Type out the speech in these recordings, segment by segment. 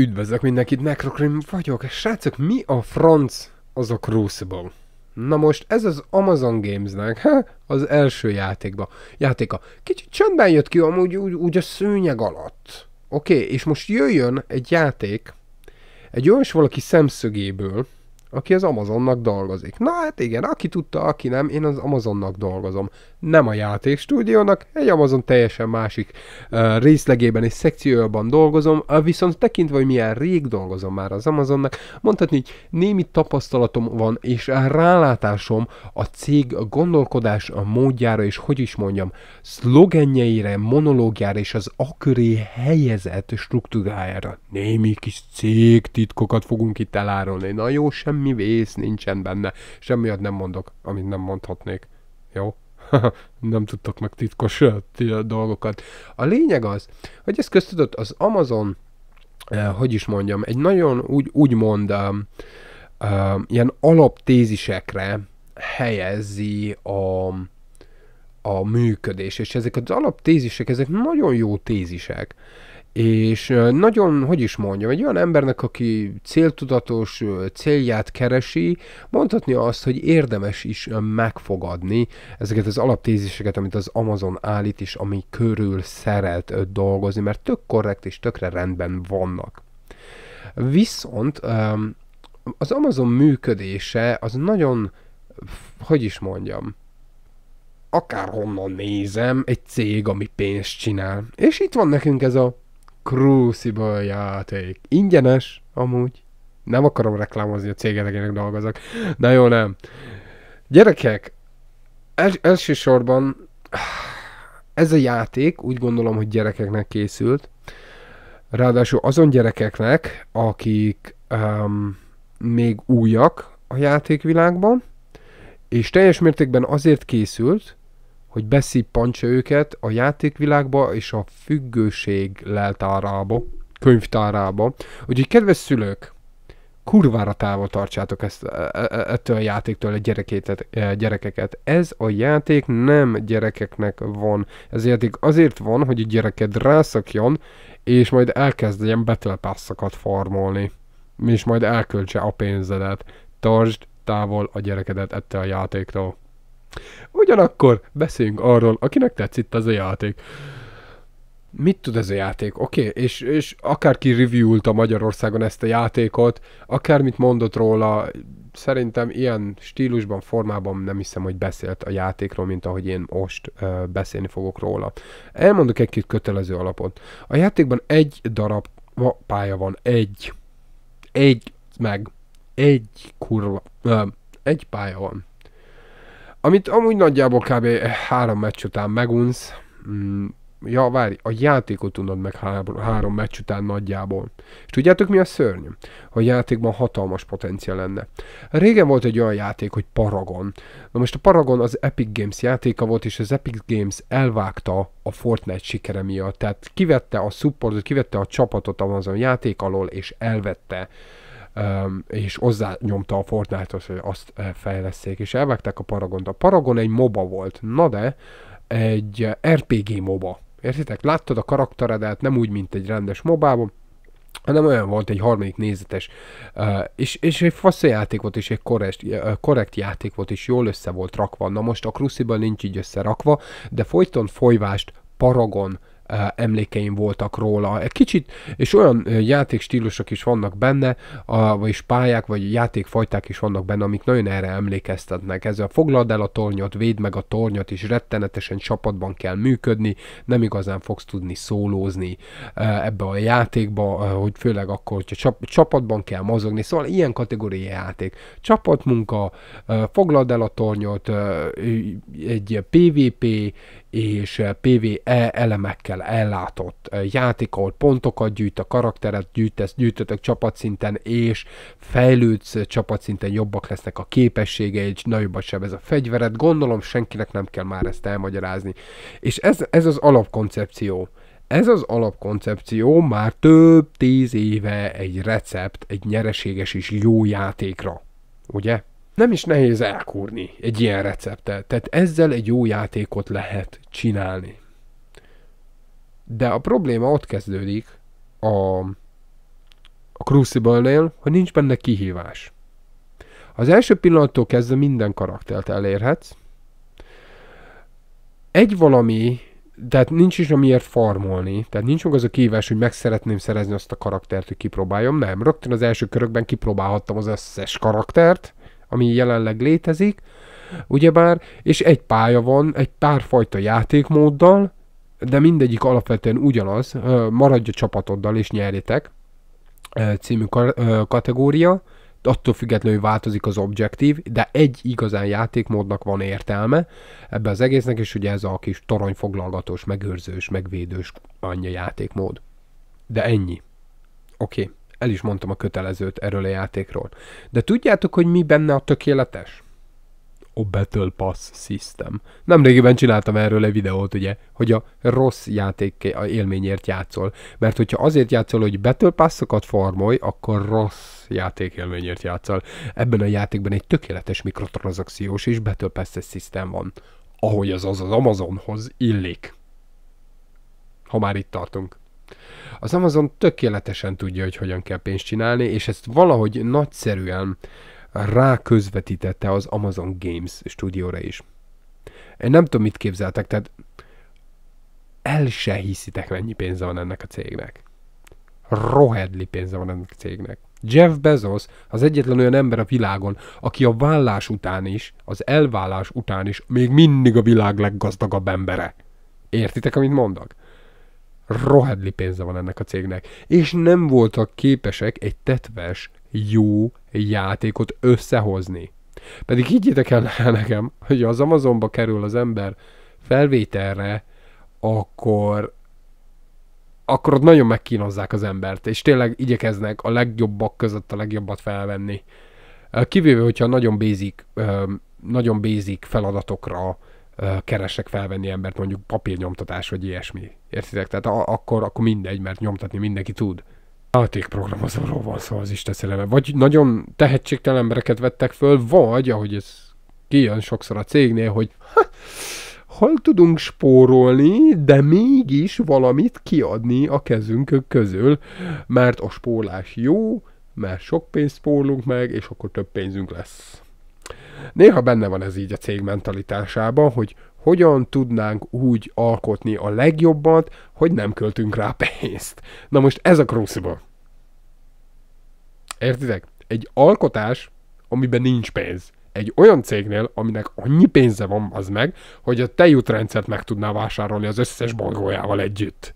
Üdvözlök mindenkit, Necrocrim vagyok. Srácok, mi a franc az a Crucible? Na most ez az Amazon Gamesnek az első játékba, játéka. Kicsit csöndben jött ki amúgy úgy, úgy a szőnyeg alatt. Oké, okay, és most jöjjön egy játék, egy olyan valaki szemszögéből, aki az Amazonnak dolgozik. Na hát igen, aki tudta, aki nem, én az Amazonnak dolgozom. Nem a játékstúdiónak, egy Amazon teljesen másik uh, részlegében és szekcióban dolgozom, uh, viszont tekintve, hogy milyen rég dolgozom már az Amazonnak, mondhatni, hogy némi tapasztalatom van, és rálátásom a cég gondolkodás a módjára, és hogy is mondjam, szlogenjeire, monológiára, és az aköré helyezett struktúrájára. Némi kis cég titkokat fogunk itt elárulni. Na jó, semmi semmi vész nincsen benne. Semmiatt nem mondok, amit nem mondhatnék. Jó? nem tudtok meg titkos eh, dolgokat. A lényeg az, hogy ez köztudott az Amazon, eh, hogy is mondjam, egy nagyon úgy, úgy mond, eh, um, ilyen alaptézisekre helyezi a, a működés, és ezek az alaptézisek, ezek nagyon jó tézisek és nagyon, hogy is mondjam, egy olyan embernek, aki céltudatos célját keresi, mondhatni azt, hogy érdemes is megfogadni ezeket az alaptéziseket, amit az Amazon állít, és ami körül szeret dolgozni, mert tök korrekt és tökre rendben vannak. Viszont az Amazon működése az nagyon, hogy is mondjam, akárhonnan nézem, egy cég, ami pénzt csinál. És itt van nekünk ez a Crucible játék. Ingyenes, amúgy. Nem akarom reklámozni a céget, dolgozok. Na jó, nem. Gyerekek, els- elsősorban ez a játék úgy gondolom, hogy gyerekeknek készült. Ráadásul azon gyerekeknek, akik um, még újak a játékvilágban, és teljes mértékben azért készült, hogy beszippantsa őket a játékvilágba és a függőség leltárába, könyvtárába. Úgyhogy kedves szülők, kurvára távol tartsátok ezt, e, e, e, ettől a játéktől a gyerekétet, gyerekeket. Ez a játék nem gyerekeknek van. Ez a játék azért van, hogy a gyereked rászakjon, és majd elkezdjen betelpasszokat farmolni. És majd elköltse a pénzedet. Tartsd távol a gyerekedet ettől a játéktól. Ugyanakkor beszéljünk arról, akinek tetszett az a játék. Mit tud ez a játék? Oké, okay. és, és akárki a Magyarországon ezt a játékot, akármit mondott róla, szerintem ilyen stílusban, formában nem hiszem, hogy beszélt a játékról, mint ahogy én most uh, beszélni fogok róla. Elmondok egy-két kötelező alapot. A játékban egy darab pálya van, egy. Egy, meg egy kurva, uh, egy pálya van. Amit amúgy nagyjából kb. három meccs után megunsz. Mm, ja, várj, a játékot tudod meg három, három meccs után nagyjából. És tudjátok mi a szörnyű? a játékban hatalmas potenciál lenne. Régen volt egy olyan játék, hogy Paragon. Na most a Paragon az Epic Games játéka volt, és az Epic Games elvágta a Fortnite sikere miatt. Tehát kivette a supportot, kivette a csapatot a játék alól, és elvette és hozzá nyomta a fortnite hogy azt fejleszték, és elvágták a Paragont. A Paragon egy MOBA volt, na de egy RPG MOBA. Értitek? Láttad a karakteredet, nem úgy, mint egy rendes mobában, hanem olyan volt egy harmadik nézetes, és, és egy fasz játék volt, és egy korrekt, korrekt játék volt, és jól össze volt rakva. Na most a Crucible nincs így összerakva, de folyton folyvást Paragon emlékeim voltak róla. Egy kicsit, és olyan játékstílusok is vannak benne, vagy pályák, vagy játékfajták is vannak benne, amik nagyon erre emlékeztetnek. Ez a foglald el a tornyot, véd meg a tornyot, és rettenetesen csapatban kell működni, nem igazán fogsz tudni szólózni ebbe a játékba, hogy főleg akkor, hogyha csapatban kell mozogni. Szóval ilyen kategóriai játék. Csapatmunka, foglald el a tornyot, egy PvP, és eh, PvE elemekkel ellátott eh, játék, ahol pontokat gyűjt, a karakteret gyűjtesz, gyűjtötök csapatszinten, és fejlődsz eh, csapatszinten, jobbak lesznek a képességeid, nagyobb a seb ez a fegyveret, Gondolom senkinek nem kell már ezt elmagyarázni. És ez, ez az alapkoncepció. Ez az alapkoncepció már több tíz éve egy recept, egy nyereséges és jó játékra. Ugye? nem is nehéz elkúrni egy ilyen receptet. Tehát ezzel egy jó játékot lehet csinálni. De a probléma ott kezdődik a, a Crucible-nél, hogy nincs benne kihívás. Az első pillanattól kezdve minden karaktert elérhetsz. Egy valami, tehát nincs is amiért farmolni, tehát nincs meg az a kihívás, hogy meg szeretném szerezni azt a karaktert, hogy kipróbáljam, nem. Rögtön az első körökben kipróbálhattam az összes karaktert, ami jelenleg létezik, ugyebár, és egy pálya van, egy párfajta játékmóddal, de mindegyik alapvetően ugyanaz, maradj a csapatoddal és nyerjetek című kategória, attól függetlenül, hogy változik az objektív, de egy igazán játékmódnak van értelme ebbe az egésznek, és ugye ez a kis toronyfoglalgatós, megőrzős, megvédős anyja játékmód. De ennyi. Oké. Okay el is mondtam a kötelezőt erről a játékról. De tudjátok, hogy mi benne a tökéletes? A Battle Pass System. Nemrégiben csináltam erről egy videót, ugye, hogy a rossz játék a élményért játszol. Mert hogyha azért játszol, hogy Battle Passokat farmolj, akkor rossz élményért játszol. Ebben a játékban egy tökéletes mikrotranszakciós és Battle pass System van. Ahogy az az az Amazonhoz illik. Ha már itt tartunk. Az Amazon tökéletesen tudja, hogy hogyan kell pénzt csinálni, és ezt valahogy nagyszerűen ráközvetítette az Amazon Games stúdióra is. Én nem tudom, mit képzeltek, tehát el se hiszitek, mennyi pénze van ennek a cégnek. Rohedli pénze van ennek a cégnek. Jeff Bezos az egyetlen olyan ember a világon, aki a vállás után is, az elvállás után is még mindig a világ leggazdagabb embere. Értitek, amit mondok? rohadli pénze van ennek a cégnek, és nem voltak képesek egy tetves, jó játékot összehozni. Pedig higgyétek el nekem, hogy az Amazonba kerül az ember felvételre, akkor akkor ott nagyon megkínozzák az embert, és tényleg igyekeznek a legjobbak között a legjobbat felvenni. Kivéve, hogyha nagyon basic, nagyon basic feladatokra keresek felvenni embert, mondjuk papírnyomtatás vagy ilyesmi. Értitek? Tehát a- akkor, akkor mindegy, mert nyomtatni mindenki tud. Játékprogramozóról van szó az Isten szerelme. Vagy nagyon tehetségtelen embereket vettek föl, vagy, ahogy ez kijön sokszor a cégnél, hogy ha, hol tudunk spórolni, de mégis valamit kiadni a kezünk közül, mert a spórlás jó, mert sok pénzt spórolunk meg, és akkor több pénzünk lesz. Néha benne van ez így a cég mentalitásában, hogy hogyan tudnánk úgy alkotni a legjobbat, hogy nem költünk rá pénzt. Na most ez a crucible. Értitek? Egy alkotás, amiben nincs pénz. Egy olyan cégnél, aminek annyi pénze van az meg, hogy a tejútrendszert meg tudná vásárolni az összes bolygójával együtt.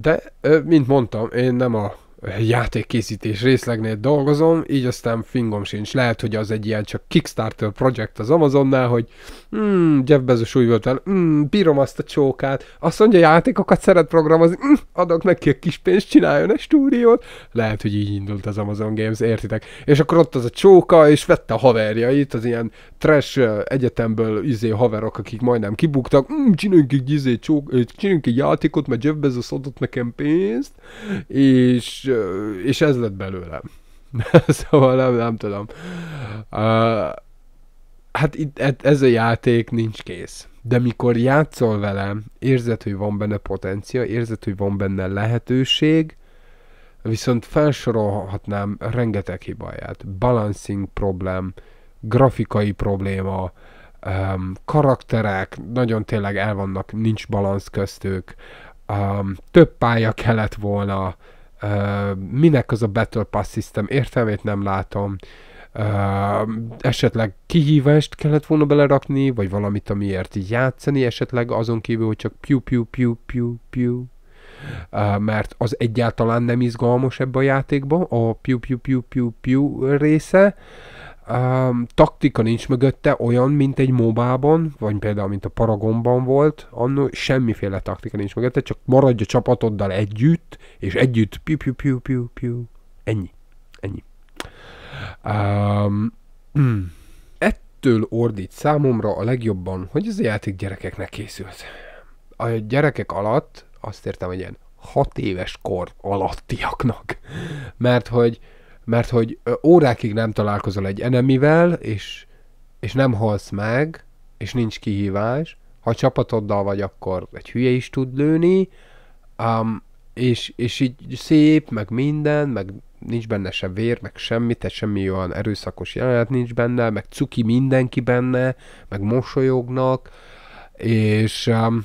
De, mint mondtam, én nem a játékkészítés részlegnél dolgozom, így aztán fingom sincs. Lehet, hogy az egy ilyen csak Kickstarter projekt az Amazonnál, hogy mm, Jeff Bezos úgy volt el, mm, bírom azt a csókát, azt mondja, játékokat szeret programozni, mm, adok neki egy kis pénzt, csináljon egy stúdiót. Lehet, hogy így indult az Amazon Games, értitek? És akkor ott az a csóka, és vette a haverjait, az ilyen trash egyetemből izé haverok, akik majdnem kibuktak, mm, csinálunk egy izé csók, csinálunk egy játékot, mert Jeff Bezos adott nekem pénzt, és és, ez lett belőlem. szóval nem, nem tudom. Uh, hát itt, hát ez a játék nincs kész. De mikor játszol velem, érzed, hogy van benne potencia, érzed, hogy van benne lehetőség, viszont felsorolhatnám rengeteg hibáját. Balancing problém, grafikai probléma, um, karakterek, nagyon tényleg el vannak, nincs balansz köztük, um, több pálya kellett volna, minek az a Battle Pass System, értelmét nem látom. Uh, esetleg kihívást kellett volna belerakni, vagy valamit, amiért így játszani, esetleg azon kívül, hogy csak piu piu piu piu piu uh, mert az egyáltalán nem izgalmas ebbe a játékba, a piu piu piu piu piu része. Uh, um, taktika nincs mögötte olyan, mint egy mobában, vagy például, mint a Paragonban volt, annó semmiféle taktika nincs mögötte, csak maradj a csapatoddal együtt, és együtt piu piu piu piu piu ennyi, ennyi. Um, mm. Ettől ordít számomra a legjobban, hogy ez a játék gyerekeknek készült. A gyerekek alatt azt értem, hogy ilyen hat éves kor alattiaknak. Mert hogy mert hogy órákig nem találkozol egy enemivel, és, és nem halsz meg, és nincs kihívás, ha csapatoddal vagy, akkor egy hülye is tud lőni, um, és, és így szép, meg minden, meg nincs benne se vér, meg semmi, tehát semmi olyan erőszakos jelenet nincs benne, meg cuki mindenki benne, meg mosolyognak, és um,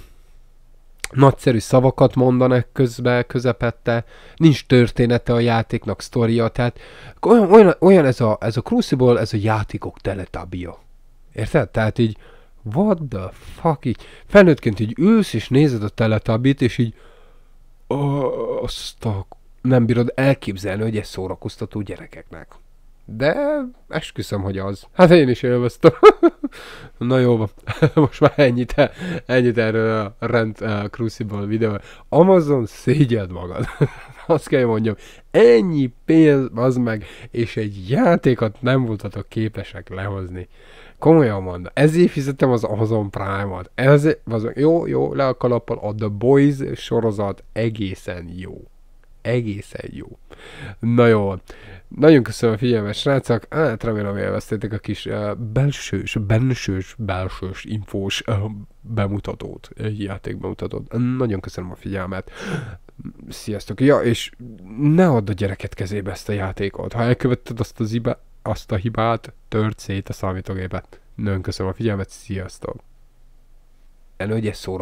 nagyszerű szavakat mondanak közben közepette, nincs története a játéknak, sztoria, tehát olyan, olyan, olyan ez, a, ez a Crucible, ez a játékok teletabia. Érted? Tehát így, what the fuck, így felnőttként így ülsz és nézed a teletabit, és így azt a, nem bírod elképzelni, hogy ez szórakoztató gyerekeknek. De esküszöm, hogy az. Hát én is élveztem. Na jó, most már ennyit, ennyit erről a Rent uh, Crucible videó. Amazon szégyed magad. Azt kell mondjam, ennyi pénz az meg, és egy játékot nem voltatok képesek lehozni. Komolyan mondom, ezért fizettem az Amazon Prime-ot. Ez, az, jó, jó, le a kalappal, a The Boys sorozat egészen jó egészen jó. Na jó, nagyon köszönöm a figyelmet, srácok. Hát remélem élveztétek a kis uh, belsős, bensős, belsős infós uh, bemutatót, egy játék bemutatót. Nagyon köszönöm a figyelmet. Sziasztok. Ja, és ne add a gyereket kezébe ezt a játékot. Ha elkövetted azt, az iba, azt a hibát, tört szét a számítógépet. Nagyon köszönöm a figyelmet, sziasztok. Előgye szóra.